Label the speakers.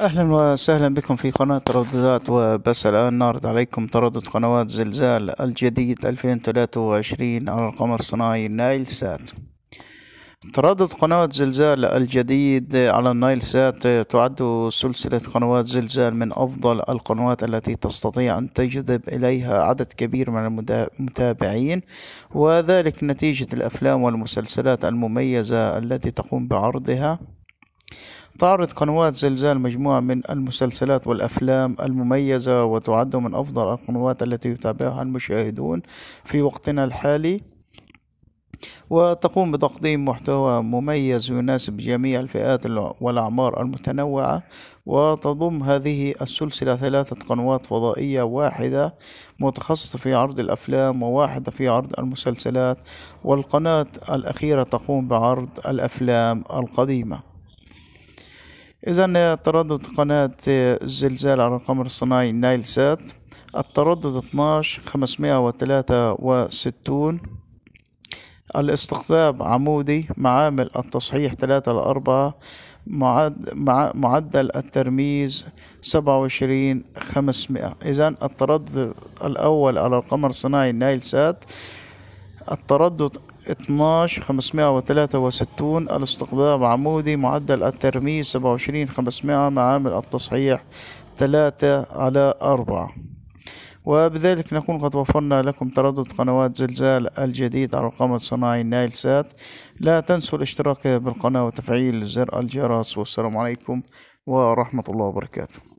Speaker 1: اهلا وسهلا بكم في قناة ترددات وبس الان نعرض عليكم تردد قنوات زلزال الجديد 2023 على القمر الصناعي نايل سات تردد قنوات زلزال الجديد على النايل سات تعد سلسلة قنوات زلزال من أفضل القنوات التي تستطيع أن تجذب إليها عدد كبير من المتابعين وذلك نتيجة الأفلام والمسلسلات المميزة التي تقوم بعرضها تعرض قنوات زلزال مجموعة من المسلسلات والأفلام المميزة وتعد من أفضل القنوات التي يتابعها المشاهدون في وقتنا الحالي وتقوم بتقديم محتوى مميز يناسب جميع الفئات والأعمار المتنوعة وتضم هذه السلسلة ثلاثة قنوات فضائية واحدة متخصصة في عرض الأفلام وواحدة في عرض المسلسلات والقناة الأخيرة تقوم بعرض الأفلام القديمة إذا تردد قناة الزلزال على القمر الصناعي نايل سات التردد 12 563 الاستقطاب عمودي معامل التصحيح 3 ل 4 معدل الترميز 27 500 إذا التردد الأول على القمر الصناعي نايل سات التردد اتناش خمسمائة وثلاثة وستون الاستقدام عمودي معدل الترميز سبعة وعشرين خمسمائة معامل التصحيح ثلاثة على أربعة وبذلك نكون قد وفرنا لكم تردد قنوات زلزال الجديد على القمر الصناعي نايل سات لا تنسوا الاشتراك بالقناة وتفعيل زر الجرس والسلام عليكم ورحمة الله وبركاته